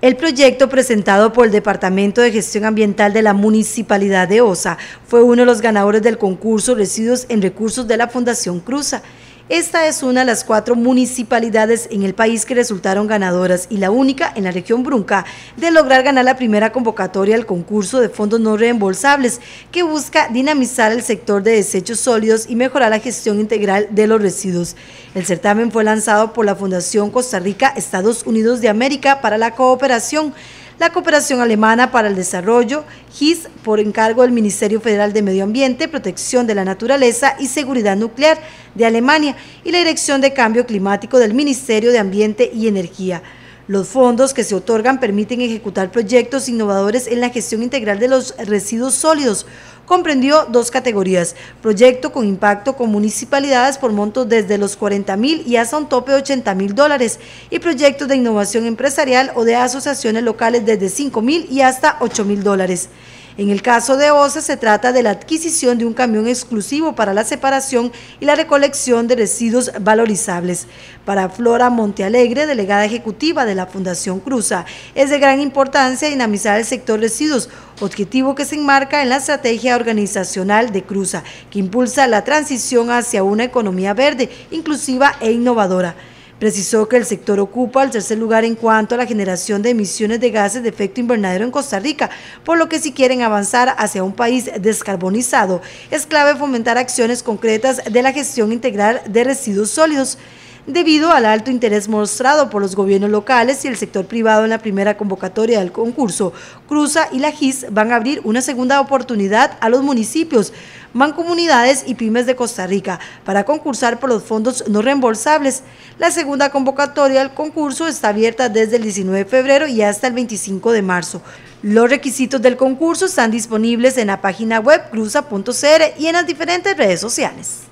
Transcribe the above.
El proyecto presentado por el Departamento de Gestión Ambiental de la Municipalidad de Osa fue uno de los ganadores del concurso Residuos en Recursos de la Fundación Cruza. Esta es una de las cuatro municipalidades en el país que resultaron ganadoras y la única en la región Brunca de lograr ganar la primera convocatoria al concurso de fondos no reembolsables que busca dinamizar el sector de desechos sólidos y mejorar la gestión integral de los residuos. El certamen fue lanzado por la Fundación Costa Rica-Estados Unidos de América para la Cooperación la Cooperación Alemana para el Desarrollo, GIS, por encargo del Ministerio Federal de Medio Ambiente, Protección de la Naturaleza y Seguridad Nuclear de Alemania y la Dirección de Cambio Climático del Ministerio de Ambiente y Energía. Los fondos que se otorgan permiten ejecutar proyectos innovadores en la gestión integral de los residuos sólidos. Comprendió dos categorías, proyecto con impacto con municipalidades por montos desde los 40 mil y hasta un tope de 80 mil dólares y proyectos de innovación empresarial o de asociaciones locales desde 5 mil y hasta 8 mil dólares. En el caso de Osa, se trata de la adquisición de un camión exclusivo para la separación y la recolección de residuos valorizables. Para Flora Montealegre, delegada ejecutiva de la Fundación Cruza, es de gran importancia dinamizar el sector residuos, objetivo que se enmarca en la estrategia organizacional de Cruza, que impulsa la transición hacia una economía verde, inclusiva e innovadora. Precisó que el sector ocupa el tercer lugar en cuanto a la generación de emisiones de gases de efecto invernadero en Costa Rica, por lo que si quieren avanzar hacia un país descarbonizado, es clave fomentar acciones concretas de la gestión integral de residuos sólidos debido al alto interés mostrado por los gobiernos locales y el sector privado en la primera convocatoria del concurso. Cruza y la GIS van a abrir una segunda oportunidad a los municipios, mancomunidades y pymes de Costa Rica para concursar por los fondos no reembolsables. La segunda convocatoria del concurso está abierta desde el 19 de febrero y hasta el 25 de marzo. Los requisitos del concurso están disponibles en la página web cruza.cr y en las diferentes redes sociales.